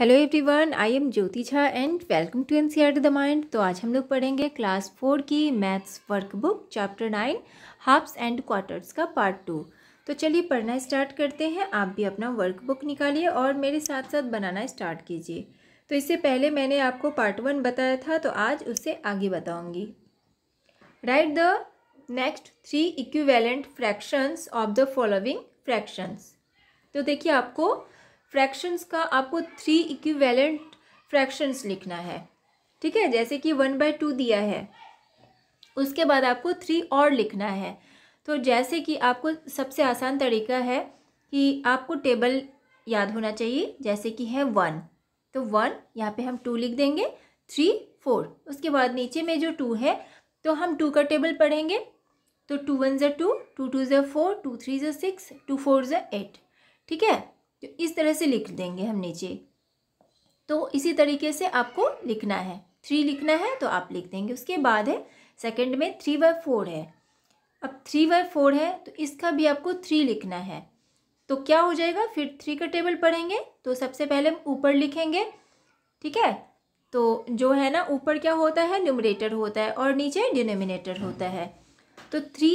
Hello everyone I am Jyoti Jha and welcome to N C the mind तो आज हम लोग पढ़ेंगे क्लास फोर की maths workbook chapter nine halves and quarters का पार्ट टू तो चलिए पढ़ना स्टार्ट करते हैं आप भी अपना वर्कबुक निकालिए और मेरे साथ साथ बनाना स्टार्ट कीजिए तो इससे पहले मैंने आपको पार्ट वन बताया था तो आज उससे आगे बताऊँगी right the next three equivalent fractions of the following fractions तो देखिए आपको फ्रैक्शंस का आपको थ्री इक्विवेलेंट फ्रैक्शंस लिखना है ठीक है जैसे कि वन बाय टू दिया है उसके बाद आपको थ्री और लिखना है तो जैसे कि आपको सबसे आसान तरीका है कि आपको टेबल याद होना चाहिए जैसे कि है वन तो वन यहाँ पे हम टू लिख देंगे थ्री फोर उसके बाद नीचे में जो टू है तो हम टू का टेबल पढ़ेंगे तो टू वन ज़ा टू टू टू ज़ा फोर टू थ्री ज़ा सिक्स टू फोर ज़ा एट ठीक है तो इस तरह से लिख देंगे हम नीचे तो इसी तरीके से आपको लिखना है थ्री लिखना है तो आप लिख देंगे उसके बाद है सेकेंड में थ्री बाय फोर है अब थ्री बाय फोर है तो इसका भी आपको थ्री लिखना है तो क्या हो जाएगा फिर थ्री का टेबल पढ़ेंगे तो सबसे पहले हम ऊपर लिखेंगे ठीक है तो जो है ना ऊपर क्या होता है न्यूमरेटर होता है और नीचे डिनोमिनेटर होता है तो थ्री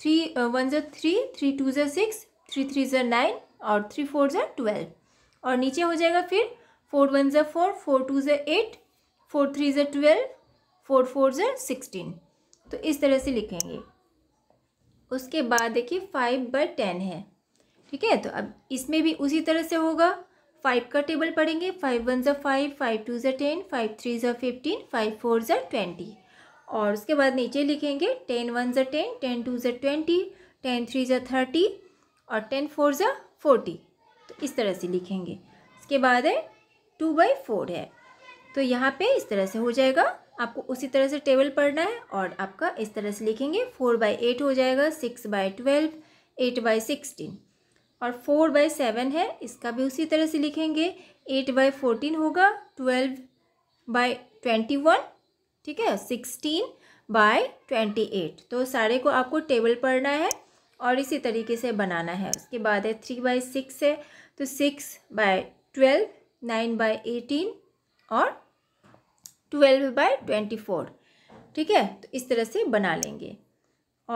थ्री वन जो थ्री थ्री टू ज़र सिक्स थ्री थ्री जो नाइन और थ्री फोर ज़ा ट्वेल्व और नीचे हो जाएगा फिर फोर वन ज़ा फोर फोर टू ज़ा एट फोर थ्री ज़ा ट्वेल्व फोर फोर ज़ा सिक्सटीन तो इस तरह से लिखेंगे उसके बाद देखिए फाइव बाई टेन है ठीक है तो अब इसमें भी उसी तरह से होगा फाइव का टेबल पढ़ेंगे फाइव वन ज़ा फाइव फाइव टू ज़ा टेन फाइव थ्री ज़ा फिफ्टीन फाइव फोर ज़ा ट्वेंटी और उसके बाद नीचे लिखेंगे टेन वन ज़ा टेन टेन टू ज़ा ट्वेंटी टेन थ्री ज़ा थर्टी और टेन फोर ज़ा फोर्टी तो इस तरह से लिखेंगे इसके बाद है टू बाई फोर है तो यहाँ पे इस तरह से हो जाएगा आपको उसी तरह से टेबल पढ़ना है और आपका इस तरह से लिखेंगे फोर बाई एट हो जाएगा six by twelve eight by sixteen और फोर बाई सेवन है इसका भी उसी तरह से लिखेंगे एट बाई फोर्टीन होगा ट्वेल्व बाई ट्वेंटी वन ठीक है सिक्सटीन बाय ट्वेंटी एट तो सारे को आपको टेबल पढ़ना है और इसी तरीके से बनाना है उसके बाद है थ्री बाई सिक्स है तो six by twelve nine by eighteen और ट्वेल्व बाय ट्वेंटी फोर ठीक है तो इस तरह से बना लेंगे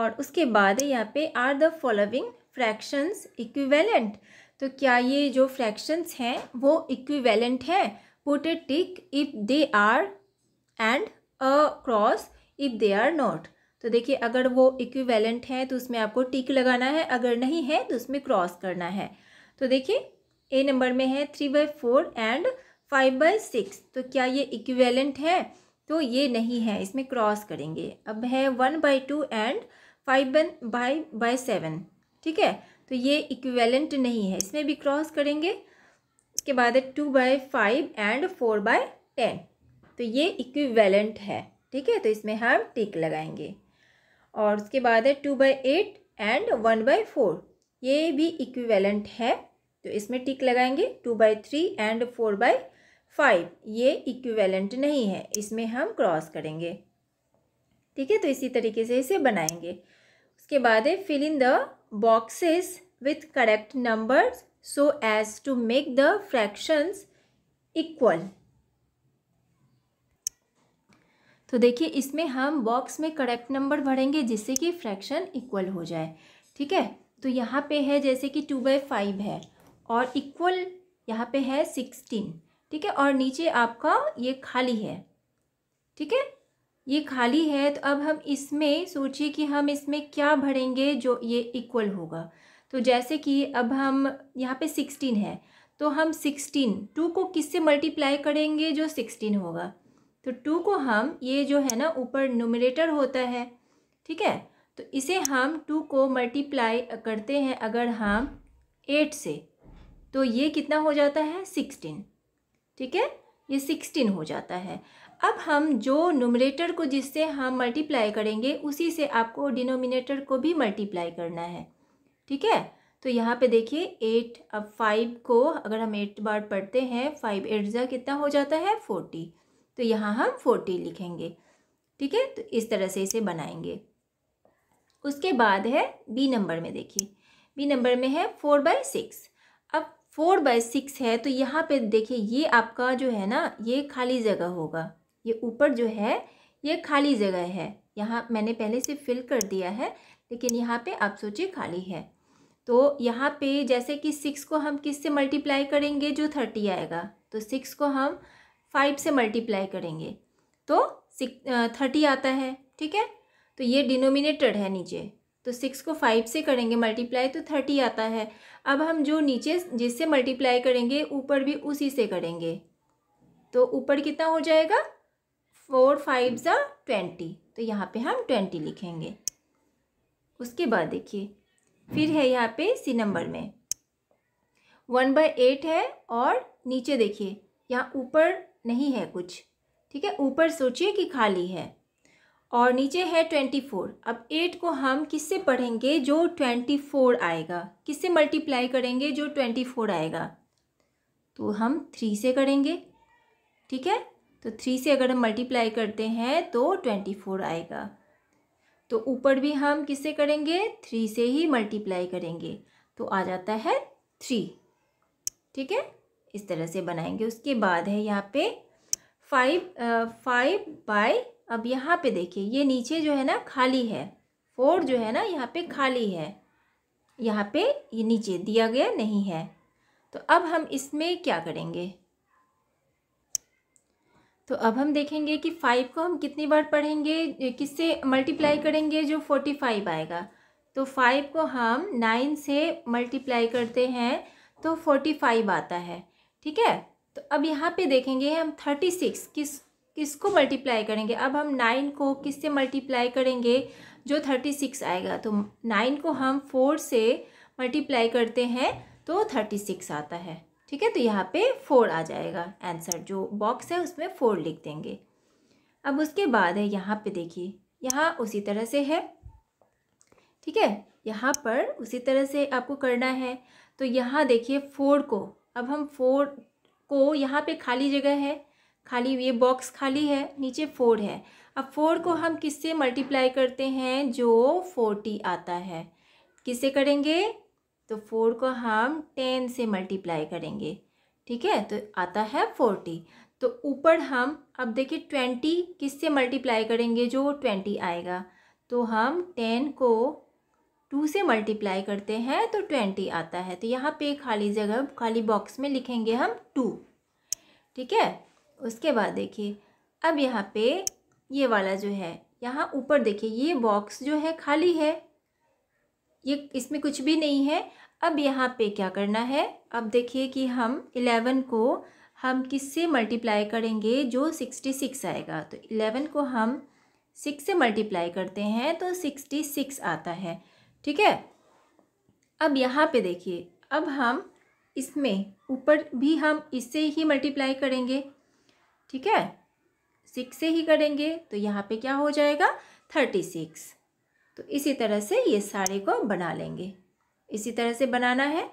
और उसके बाद है यहाँ पे are the following fractions equivalent तो क्या ये जो फ्रैक्शंस हैं वो इक्विवेलेंट हैं put a tick if they are and a cross if they are not तो देखिए अगर वो इक्विवेलेंट है तो उसमें आपको टिक लगाना है अगर नहीं है तो उसमें क्रॉस करना है तो देखिए ए नंबर में है three by four and five by six तो क्या ये इक्विवेलेंट है तो ये नहीं है इसमें क्रॉस करेंगे अब है one by two and five by by seven ठीक है तो ये इक्विवेलेंट नहीं है इसमें भी क्रॉस करेंगे इसके बाद है two by five and four by ten तो ये इक्विवेलेंट है ठीक है तो इसमें हम टिक लगाएंगे और उसके बाद है two by eight and one by four ये भी इक्विवेलेंट है तो इसमें टिक लगाएंगे two by three and four by five ये इक्विवेलेंट नहीं है इसमें हम क्रॉस करेंगे ठीक है तो इसी तरीके से इसे बनाएंगे उसके बाद है fill in the boxes with correct numbers so as to make the fractions equal तो देखिए इसमें हम बॉक्स में करेक्ट नंबर भरेंगे जिससे कि फ्रैक्शन इक्वल हो जाए ठीक है तो यहाँ पे है जैसे कि टू बाई फाइव है और इक्वल यहाँ पे है सिक्सटीन ठीक है और नीचे आपका ये खाली है ठीक है ये खाली है तो अब हम इसमें सोचिए कि हम इसमें क्या भरेंगे जो ये इक्वल होगा तो जैसे कि अब हम यहाँ पे सिक्सटीन है तो हम सिक्सटीन टू को किससे मल्टीप्लाई करेंगे जो सिक्सटीन होगा तो टू को हम ये जो है ना ऊपर नोमिनेटर होता है ठीक है तो इसे हम टू को मल्टीप्लाई करते हैं अगर हम एट से तो ये कितना हो जाता है सिक्सटीन ठीक है ये सिक्सटीन हो जाता है अब हम जो नोमिनेटर को जिससे हम मल्टीप्लाई करेंगे उसी से आपको डिनोमिनेटर को भी मल्टीप्लाई करना है ठीक है तो यहाँ पे देखिए एट अब फाइव को अगर हम एट बार पढ़ते हैं फाइव एट ज़ा कितना हो जाता है फोर्टी तो यहाँ हम फोर्टी लिखेंगे ठीक है तो इस तरह से इसे बनाएंगे उसके बाद है बी नंबर में देखिए बी नंबर में है फोर बाई सिक्स अब फोर बाई सिक्स है तो यहाँ पे देखिए ये आपका जो है ना ये खाली जगह होगा ये ऊपर जो है ये खाली जगह है यहाँ मैंने पहले से फिल कर दिया है लेकिन यहाँ पे आप सोचिए खाली है तो यहाँ पे जैसे कि सिक्स को हम किस से मल्टीप्लाई करेंगे जो थर्टी आएगा तो सिक्स को हम फाइव से मल्टीप्लाई करेंगे तो सिक्स थर्टी आता है ठीक है तो ये डिनोमिनेटेड है नीचे तो सिक्स को फाइव से करेंगे मल्टीप्लाई तो थर्टी आता है अब हम जो नीचे जिससे मल्टीप्लाई करेंगे ऊपर भी उसी से करेंगे तो ऊपर कितना हो जाएगा फोर फाइव ज़ा ट्वेंटी तो यहाँ पे हम ट्वेंटी लिखेंगे उसके बाद देखिए फिर है यहाँ पे सी नंबर में वन बाय एट है और नीचे देखिए यहाँ ऊपर नहीं है कुछ ठीक है ऊपर सोचिए कि खाली है और नीचे है ट्वेंटी फोर अब एट को हम किससे पढ़ेंगे जो ट्वेंटी फोर आएगा किससे मल्टीप्लाई करेंगे जो ट्वेंटी फोर आएगा तो हम थ्री से करेंगे ठीक है तो थ्री से अगर हम मल्टीप्लाई करते हैं तो ट्वेंटी फोर आएगा तो ऊपर भी हम किससे करेंगे थ्री से ही मल्टीप्लाई करेंगे तो आ जाता है थ्री ठीक है इस तरह से बनाएंगे उसके बाद है यहाँ पे फाइव फाइव बाय अब यहाँ पे देखिए ये नीचे जो है ना खाली है फोर जो है ना यहाँ पे खाली है यहाँ पे ये नीचे दिया गया नहीं है तो अब हम इसमें क्या करेंगे तो अब हम देखेंगे कि फाइव को हम कितनी बार पढ़ेंगे किससे मल्टीप्लाई करेंगे जो फोर्टी फाइव आएगा तो फाइव को हम नाइन से मल्टीप्लाई करते हैं तो फोर्टी फाइव आता है ठीक है तो अब यहाँ पे देखेंगे हम थर्टी सिक्स किस किसको मल्टीप्लाई करेंगे अब हम नाइन को किससे मल्टीप्लाई करेंगे जो थर्टी सिक्स आएगा तो नाइन को हम फोर से मल्टीप्लाई करते हैं तो थर्टी सिक्स आता है ठीक है तो यहाँ पे फोर आ जाएगा आंसर जो बॉक्स है उसमें फोर लिख देंगे अब उसके बाद है यहाँ पे देखिए यहाँ उसी तरह से है ठीक है यहाँ पर उसी तरह से आपको करना है तो यहाँ देखिए फोर को अब हम फोर को यहाँ पे खाली जगह है खाली ये बॉक्स खाली है नीचे फोर है अब फोर को हम किससे मल्टीप्लाई करते हैं जो फोर्टी आता है किससे करेंगे तो फोर को हम टेन से मल्टीप्लाई करेंगे ठीक है तो आता है फोर्टी तो ऊपर हम अब देखिए ट्वेंटी किससे मल्टीप्लाई करेंगे जो ट्वेंटी आएगा तो हम टेन को टू से मल्टीप्लाई करते हैं तो ट्वेंटी आता है तो यहाँ पे खाली जगह खाली बॉक्स में लिखेंगे हम टू ठीक है उसके बाद देखिए अब यहाँ पे ये वाला जो है यहाँ ऊपर देखिए ये बॉक्स जो है खाली है ये इसमें कुछ भी नहीं है अब यहाँ पे क्या करना है अब देखिए कि हम इलेवन को हम किससे मल्टीप्लाई करेंगे जो सिक्सटी सिक्स आएगा तो इलेवन को हम सिक्स से मल्टीप्लाई करते हैं तो सिक्सटी सिक्स आता है ठीक है अब यहाँ पे देखिए अब हम इसमें ऊपर भी हम इससे ही मल्टीप्लाई करेंगे ठीक है सिक्स से ही करेंगे तो यहाँ पे क्या हो जाएगा थर्टी सिक्स तो इसी तरह से ये सारे को बना लेंगे इसी तरह से बनाना है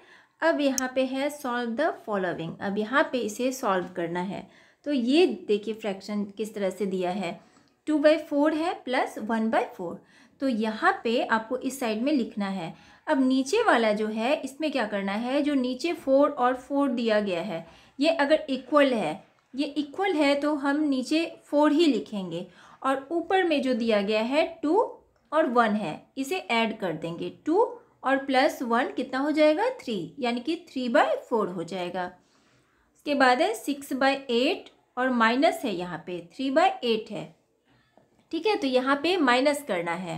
अब यहाँ पे है सॉल्व द फॉलोइंग अब यहाँ पे इसे सॉल्व करना है तो ये देखिए फ्रैक्शन किस तरह से दिया है टू बाई फोर है प्लस वन बाई फोर तो यहाँ पे आपको इस साइड में लिखना है अब नीचे वाला जो है इसमें क्या करना है जो नीचे फोर और फोर दिया गया है ये अगर इक्वल है ये इक्वल है तो हम नीचे फोर ही लिखेंगे और ऊपर में जो दिया गया है टू और वन है इसे ऐड कर देंगे टू और प्लस वन कितना हो जाएगा थ्री यानी कि थ्री बाय फोर हो जाएगा उसके बाद है सिक्स बाय एट और माइनस है यहाँ पे थ्री बाय एट है ठीक है तो यहाँ पे माइनस करना है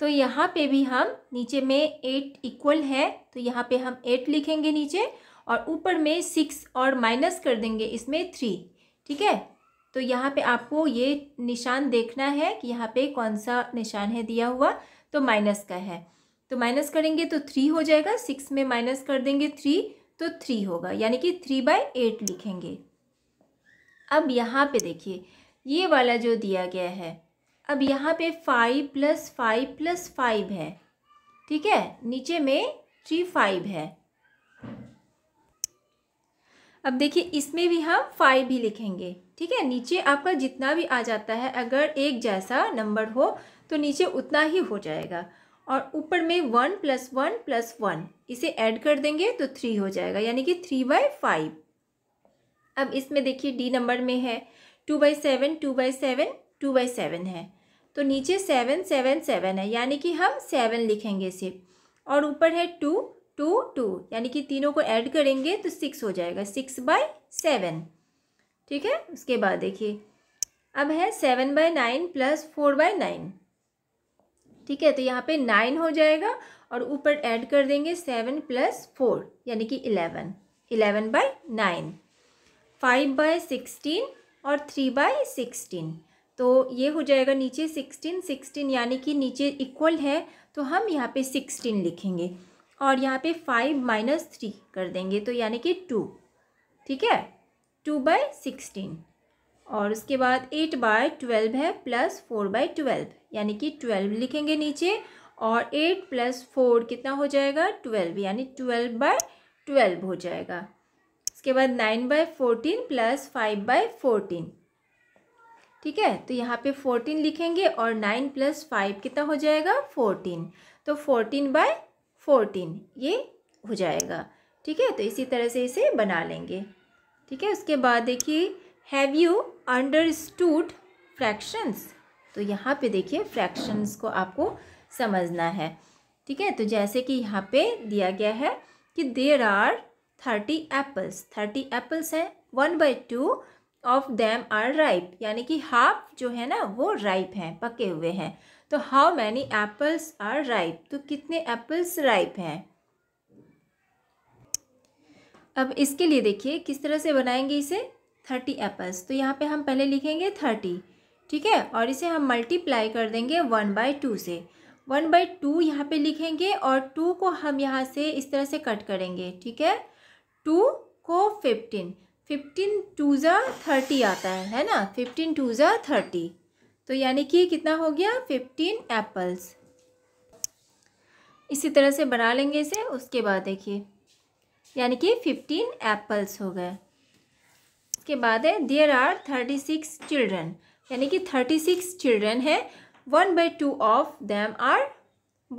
तो यहाँ पे भी हम नीचे में एट इक्वल है तो यहाँ पे हम एट लिखेंगे नीचे और ऊपर में सिक्स और माइनस कर देंगे इसमें थ्री ठीक है तो यहाँ पे आपको ये निशान देखना है कि यहाँ पे कौन सा निशान है दिया हुआ तो माइनस का है तो माइनस करेंगे तो थ्री हो जाएगा सिक्स में माइनस कर देंगे थ्री तो थ्री होगा यानी कि थ्री बाय एट लिखेंगे अब यहाँ पे देखिए ये वाला जो दिया गया है अब यहाँ पे five plus five plus five है ठीक है नीचे में थ्री फाइव है अब देखिए इसमें भी हम फाइव ही लिखेंगे ठीक है नीचे आपका जितना भी आ जाता है अगर एक जैसा नंबर हो तो नीचे उतना ही हो जाएगा और ऊपर में one plus one plus one इसे ऐड कर देंगे तो थ्री हो जाएगा यानी कि थ्री बाई फाइव अब इसमें देखिए डी नंबर में है two by seven two by seven two by seven है तो नीचे सेवन सेवन सेवन है यानी कि हम सेवन लिखेंगे इसे और ऊपर है टू टू टू यानी कि तीनों को ऐड करेंगे तो सिक्स हो जाएगा सिक्स बाई सेवन ठीक है उसके बाद देखिए अब है seven by nine plus four by nine ठीक है तो यहाँ पे नाइन हो जाएगा और ऊपर ऐड कर देंगे सेवन प्लस फोर यानी कि eleven eleven by nine five by sixteen और थ्री बाय सिक्सटीन तो ये हो जाएगा नीचे सिक्सटीन सिक्सटीन यानी कि नीचे इक्वल है तो हम यहाँ पे सिक्सटीन लिखेंगे और यहाँ पे फाइव माइनस थ्री कर देंगे तो यानी कि टू ठीक है टू बाय सिक्सटीन और उसके बाद एट बाय ट्वेल्व है प्लस फोर बाय ट्वेल्व यानी कि ट्वेल्व लिखेंगे नीचे और एट प्लस फोर कितना हो जाएगा ट्वेल्व यानी ट्वेल्व बाय ट्वेल्व हो जाएगा उसके बाद nine by fourteen plus five by fourteen ठीक है तो यहाँ पे फोर्टीन लिखेंगे और नाइन प्लस फाइव कितना हो जाएगा फोर्टीन तो फोर्टीन बाय फोर्टीन ये हो जाएगा ठीक है तो इसी तरह से इसे बना लेंगे ठीक है उसके बाद देखिए हैव यू अंडरस्टूड फ्रैक्शंस तो यहाँ पे देखिए फ्रैक्शंस को आपको समझना है ठीक है तो जैसे कि यहाँ पे दिया गया है कि there are thirty apples thirty apples हैं one by two of them are ripe यानी कि हाफ जो है ना वो राइप हैं पके हुए हैं तो how many apples are ripe तो कितने एप्पल्स राइप हैं अब इसके लिए देखिए किस तरह से बनाएंगे इसे थर्टी एप्पल्स तो यहाँ पे हम पहले लिखेंगे थर्टी ठीक है और इसे हम मल्टीप्लाई कर देंगे वन बाय टू से वन बाई टू यहाँ पर लिखेंगे और टू को हम यहाँ से इस तरह से कट करेंगे ठीक है टू को फिफ्टीन फिफ्टीन टू ज़ा थर्टी आता है है ना फिफ्टीन टू ज़ा थर्टी तो यानी कि कितना हो गया फिफ्टीन एप्पल्स इसी तरह से बना लेंगे इसे उसके बाद देखिए यानी कि फिफ्टीन एप्पल्स हो गए उसके बाद है there are thirty six children यानी कि थर्टी सिक्स चिल्ड्रन है one by two of them are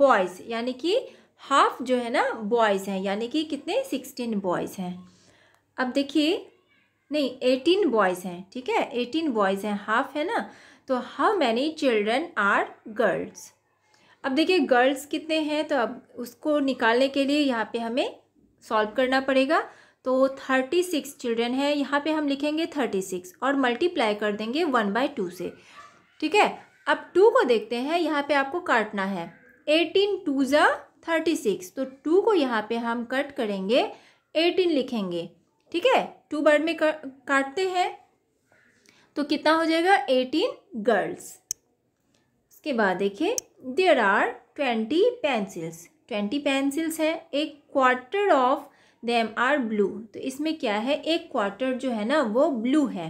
boys यानी कि हाफ जो है ना बॉयज़ हैं यानी कि कितने सिक्सटीन बॉयज़ हैं अब देखिए नहीं एटीन बॉयज़ हैं ठीक है एटीन बॉयज़ हैं हाफ है ना तो how many children are girls अब देखिए गर्ल्स कितने हैं तो अब उसको निकालने के लिए यहाँ पे हमें सॉल्व करना पड़ेगा तो थर्टी सिक्स चिल्ड्रेन है यहाँ पे हम लिखेंगे थर्टी सिक्स और मल्टीप्लाई कर देंगे वन बाई टू से ठीक है अब टू को देखते हैं यहाँ पे आपको काटना है एटीन टू ज़ा थर्टी सिक्स तो टू को यहाँ पे हम कट करेंगे एटीन लिखेंगे ठीक है टू बर्ड में काटते हैं तो कितना हो जाएगा एटीन गर्ल्स उसके बाद देखिए there are twenty pencils twenty pencils हैं एक quarter of them are blue तो इसमें क्या है एक क्वार्टर जो है ना वो ब्लू है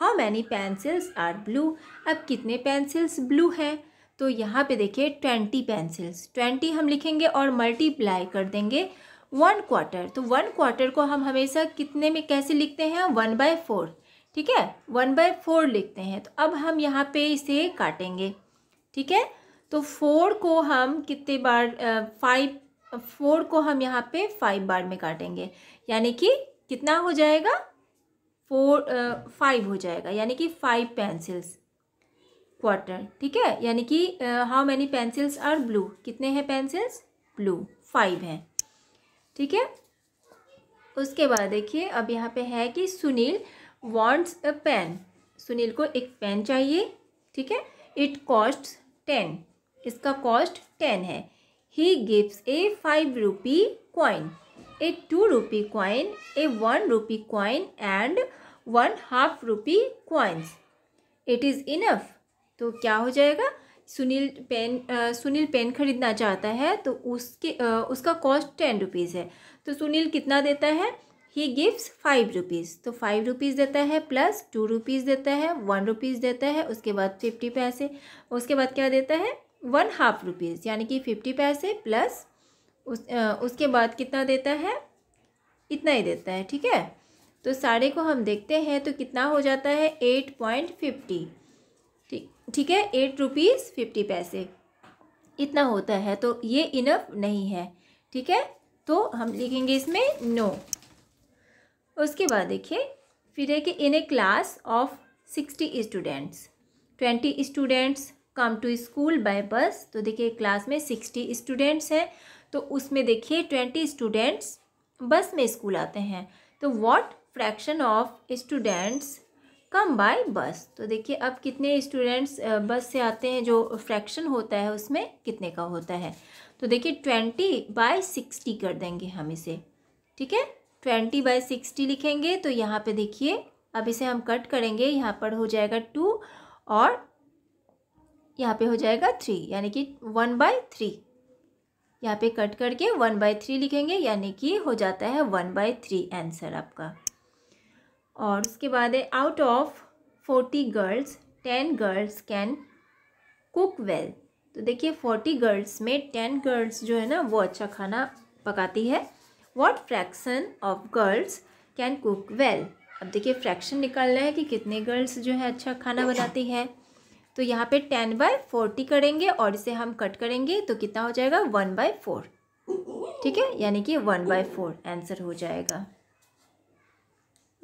how many pencils are blue अब कितने पेंसिल्स ब्लू हैं तो यहाँ पे देखिए ट्वेंटी पेंसिल्स ट्वेंटी हम लिखेंगे और मल्टीप्लाई कर देंगे वन क्वार्टर तो वन क्वार्टर को हम हमेशा कितने में कैसे लिखते हैं वन बाय फोर ठीक है वन बाय फोर लिखते हैं तो अब हम यहाँ पे इसे काटेंगे ठीक है तो फोर को हम कितने बार फाइव फोर को हम यहाँ पे फाइव बार में काटेंगे यानी कि कितना हो जाएगा फोर फाइव हो जाएगा यानी कि फाइव पेंसिल्स क्वार्टर ठीक है यानी कि how many pencils are blue कितने हैं पेंसिल्स ब्लू फाइव हैं ठीक है उसके बाद देखिए अब यहाँ पे है कि Sunil wants a pen Sunil को एक पेन चाहिए ठीक है इट कॉस्ट टेन इसका कॉस्ट टेन है he gives a five rupee coin a two rupee coin a one rupee coin and one half rupee coins it is enough तो क्या हो जाएगा सुनील पेन आ, सुनील पेन खरीदना चाहता है तो उसके आ, उसका कॉस्ट टेन रुपीज़ है तो सुनील कितना देता है ही गिव्स फाइव रुपीज़ तो फाइव रुपीज़ देता है प्लस टू रुपीज़ देता है वन रुपीज़ देता है उसके बाद फिफ्टी पैसे उसके बाद क्या देता है वन हाफ रुपीज़ यानी कि फिफ्टी पैसे प्लस उस आ, उसके बाद कितना देता है इतना ही देता है ठीक है तो साढ़े को हम देखते हैं तो कितना हो जाता है एट पॉइंट फिफ्टी ठीक ठीक है एट रुपीज़ फिफ्टी पैसे इतना होता है तो ये इनफ नहीं है ठीक है तो हम लिखेंगे इसमें नो उसके बाद देखिए फिर है कि in a class of sixty students twenty students come to school by bus तो देखिए क्लास में सिक्सटी स्टूडेंट्स हैं तो उसमें देखिए ट्वेंटी स्टूडेंट्स बस में स्कूल आते हैं तो what fraction of students come by bus तो देखिए अब कितने स्टूडेंट्स बस से आते हैं जो फ्रैक्शन होता है उसमें कितने का होता है तो देखिए ट्वेंटी बाय सिक्सटी कर देंगे हम इसे ठीक है ट्वेंटी बाय सिक्सटी लिखेंगे तो यहाँ पे देखिए अब इसे हम कट करेंगे यहाँ पर हो जाएगा टू और यहाँ पे हो जाएगा थ्री यानी कि वन बाय थ्री यहाँ पे कट करके वन बाय थ्री लिखेंगे यानी कि हो जाता है वन बाय थ्री आंसर आपका और उसके बाद है out of forty girls ten girls can cook well तो देखिए फोर्टी गर्ल्स में टेन गर्ल्स जो है ना वो अच्छा खाना पकाती है what fraction of girls can cook well अब देखिए फ्रैक्शन निकालना है कि कितने गर्ल्स जो है अच्छा खाना बनाती है तो यहाँ पे टेन बाय फोर्टी करेंगे और इसे हम कट करेंगे तो कितना हो जाएगा वन बाय फोर ठीक है यानी कि वन बाय फोर आंसर हो जाएगा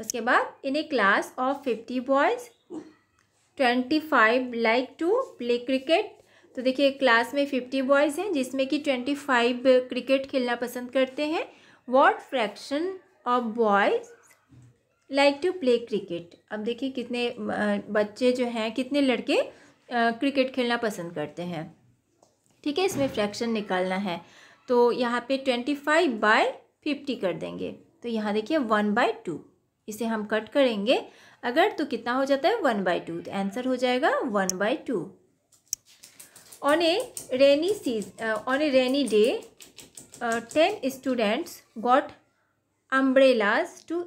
उसके बाद in a class of fifty boys twenty five like to play cricket तो देखिए क्लास में फिफ्टी बॉयज़ हैं जिसमें कि ट्वेंटी फाइव क्रिकेट खेलना पसंद करते हैं what fraction of boys like to play cricket अब देखिए कितने बच्चे जो हैं कितने लड़के क्रिकेट खेलना पसंद करते हैं ठीक है इसमें फ्रैक्शन निकालना है तो यहाँ पे ट्वेंटी फाइव बाय फिफ्टी कर देंगे तो यहाँ देखिए वन बाय टू इसे हम कट करेंगे अगर तो कितना हो जाता है वन बाई टू तो आंसर हो जाएगा one by two on a rainy seas on a rainy day ten students got umbrellas to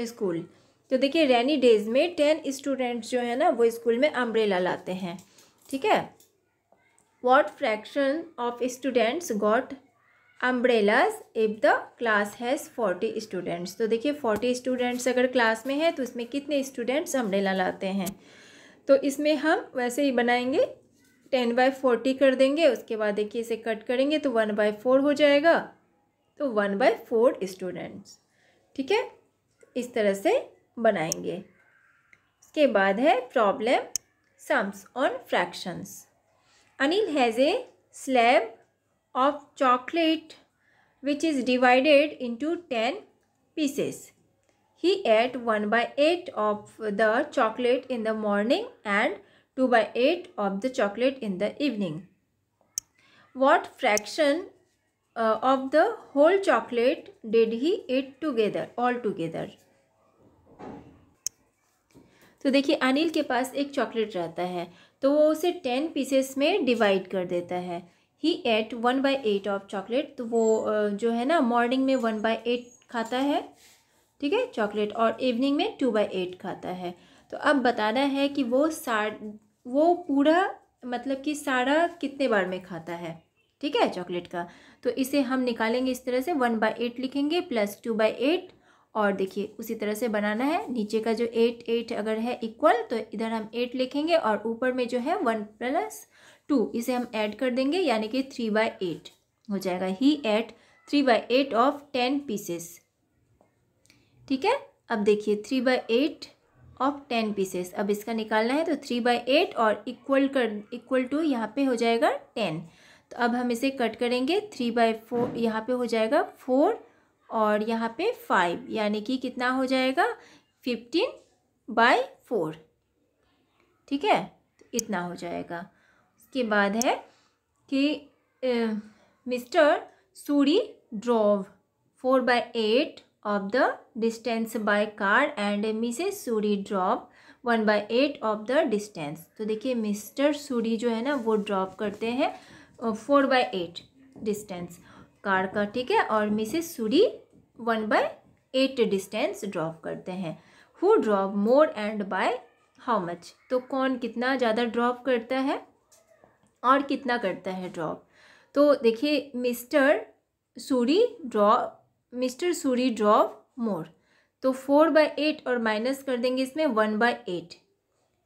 school तो देखिए रेनी डेज में टेन स्टूडेंट्स जो है ना वो स्कूल में अम्ब्रेला लाते हैं ठीक है what fraction of students got umbrellas if the class has forty students तो देखिए फोर्टी स्टूडेंट्स अगर क्लास में है तो इसमें कितने स्टूडेंट्स अम्ब्रेला लाते हैं तो इसमें हम वैसे ही बनाएंगे टेन बाय फोर्टी कर देंगे उसके बाद देखिए इसे कट करेंगे तो वन बाय फोर हो जाएगा तो वन बाय फोर स्टूडेंट्स ठीक है इस तरह से बनाएंगे उसके बाद है problem sums on fractions Anil has a slab of chocolate which is divided into 10 pieces. He ate 1 by 8 of the chocolate in the morning and 2 by 8 of the chocolate in the evening. What fraction uh, of the whole chocolate did he eat together, all together? तो देखिए अनिल के पास एक chocolate रहता है तो वो उसे ten pieces में डिवाइड कर देता है he ate one by eight of chocolate तो वो जो है ना मॉर्निंग में वन बाई एट खाता है ठीक है चॉकलेट और इवनिंग में टू बाई एट खाता है तो अब बताना है कि वो सा वो पूरा मतलब कि सारा कितने बार में खाता है ठीक है चॉकलेट का तो इसे हम निकालेंगे इस तरह से वन बाई एट लिखेंगे प्लस टू बाई एट और देखिए उसी तरह से बनाना है नीचे का जो एट एट अगर है इक्वल तो इधर हम एट लिखेंगे और ऊपर में जो है वन प्लस टू इसे हम ऐड कर देंगे यानी कि थ्री बाय एट हो जाएगा he ate three by eight of ten pieces ठीक है अब देखिए three by eight of ten pieces अब इसका निकालना है तो थ्री बाय एट और इक्वल कर इक्वल टू यहाँ पे हो जाएगा टेन तो अब हम इसे कट करेंगे थ्री बाय फोर यहाँ पे हो जाएगा फोर और यहाँ पे फाइव यानी कि कितना हो जाएगा फिफ्टीन बाय फोर ठीक है तो इतना हो जाएगा इसके बाद है कि Mr Suri drove four by eight of the distance by car and Mrs Suri drop one by eight of the distance तो देखिए मिस्टर सूरी जो है ना वो ड्रॉप करते हैं four by eight distance car का ठीक है और Mrs Suri one by eight distance drop करते हैं who drop more and by how much तो कौन कितना ज़्यादा ड्रॉप करता है और कितना करता है ड्रॉप तो देखिए Mr Suri drove Mr Suri drop more तो फोर बाय एट और माइनस कर देंगे इसमें वन बाय एट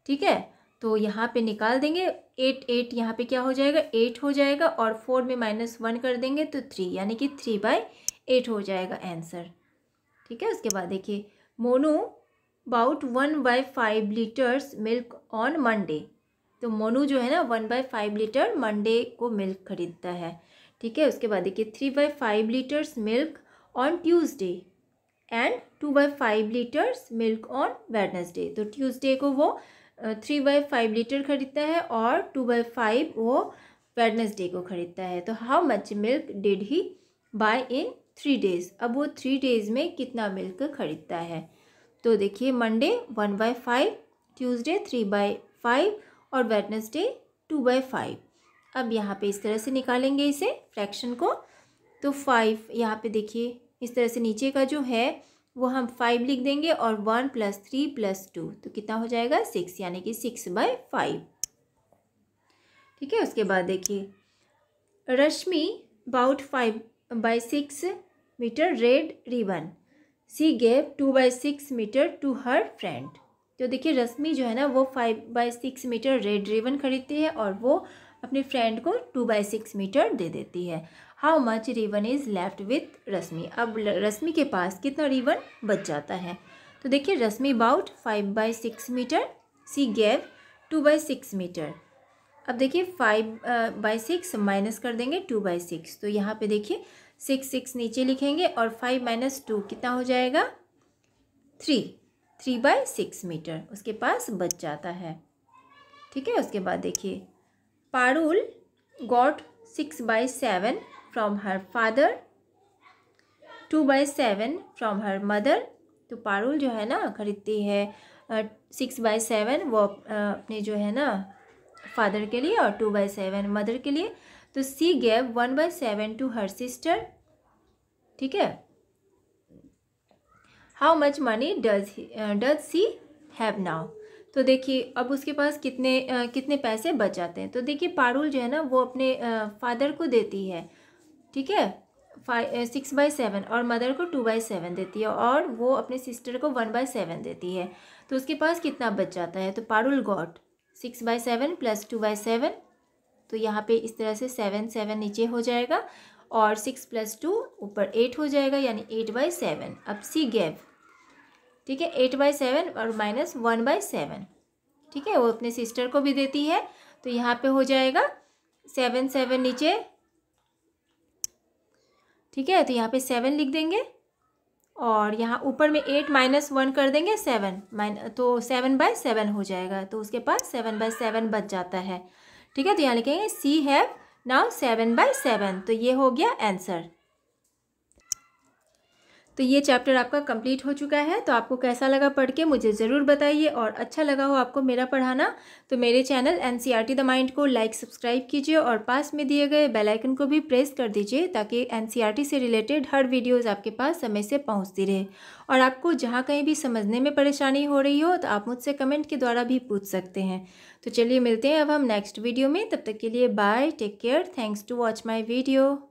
ठीक है तो यहाँ पे निकाल देंगे एट एट यहाँ पे क्या हो जाएगा एट हो जाएगा और फोर में माइनस वन कर देंगे तो थ्री यानी कि थ्री बाय एट हो जाएगा आंसर ठीक है उसके बाद देखिए Monu about one by five litres milk on Monday तो मोनू जो है ना one by five litre Monday को मिल्क खरीदता है ठीक है उसके बाद देखिए three by five litres milk on Tuesday and two by five litres milk on Wednesday तो ट्यूसडे को वो थ्री बाई फाइव लीटर खरीदता है और टू बाई फाइव वो वेडनेसडे को खरीदता है तो how much milk did he buy in three days अब वो थ्री डेज़ में कितना मिल्क खरीदता है तो देखिए Monday one by five Tuesday three by five और वेडनेसडे टू बाई फाइव अब यहाँ पे इस तरह से निकालेंगे इसे फ्रैक्शन को तो फाइव यहाँ पे देखिए इस तरह से नीचे का जो है वो हम फाइव लिख देंगे और one plus three plus two तो कितना हो जाएगा सिक्स यानी कि सिक्स बाई फाइव ठीक है उसके बाद देखिए Rashmi about five by six metre red ribbon she gave two by six metre to her friend तो देखिए रश्मि जो है ना वो five by six metre red ribbon खरीदती है और वो अपने फ्रेंड को टू बाई सिक्स मीटर दे देती है how much ribbon is left with Rashmi अब रश्मि के पास कितना रिबन बच जाता है तो देखिए Rashmi about five by six metre she gave two by six metre अब देखिए फाइव बाई सिक्स माइनस कर देंगे टू बाई सिक्स तो यहाँ पे देखिए सिक्स सिक्स नीचे लिखेंगे और फाइव माइनस टू कितना हो जाएगा three three by six metre उसके पास बच जाता है ठीक है उसके बाद देखिए Parul got six by seven from her father two by seven from her mother तो पारुल जो है ना खरीदती है सिक्स बाय सेवन वो अपने जो है ना फादर के लिए और टू बाय सेवन मदर के लिए तो she gave one by seven to her sister ठीक है how much money does does she have now तो देखिए अब उसके पास कितने आ, कितने पैसे बच जाते हैं तो देखिए पारुल जो है ना वो अपने आ, फादर को देती है ठीक है फाइव सिक्स बाई सेवन और मदर को टू बाई सेवन देती है और वो अपने सिस्टर को वन बाई सेवन देती है तो उसके पास कितना बच जाता है तो Parul got six by seven plus two by seven तो यहाँ पे इस तरह से सेवन सेवन नीचे हो जाएगा और सिक्स प्लस टू ऊपर एट हो जाएगा यानी एट बाई सेवन अब सी गेव ठीक है एट बाई सेवन और माइनस वन बाई सेवन ठीक है वो अपने सिस्टर को भी देती है तो यहाँ पे हो जाएगा सेवन सेवन नीचे ठीक है तो यहाँ पे सेवन लिख देंगे और यहाँ ऊपर में एट माइनस वन कर देंगे सेवन माइन तो सेवन बाय सेवन हो जाएगा तो उसके पास सेवन बाय सेवन बच जाता है ठीक है तो यहाँ लिखेंगे she have now seven by seven तो ये हो गया आंसर तो ये चैप्टर आपका कंप्लीट हो चुका है तो आपको कैसा लगा पढ़ के मुझे ज़रूर बताइए और अच्छा लगा हो आपको मेरा पढ़ाना तो मेरे channel N C R T the mind को लाइक सब्सक्राइब कीजिए और पास में दिए गए बेल आइकन को भी प्रेस कर दीजिए ताकि एन सी आर टी से रिलेटेड हर वीडियोज़ आपके पास समय से पहुँचती रहे और आपको जहाँ कहीं भी समझने में परेशानी हो रही हो तो आप मुझसे कमेंट के द्वारा भी पूछ सकते हैं तो चलिए मिलते हैं अब हम नेक्स्ट वीडियो में तब तक के लिए bye take care thanks to watch my video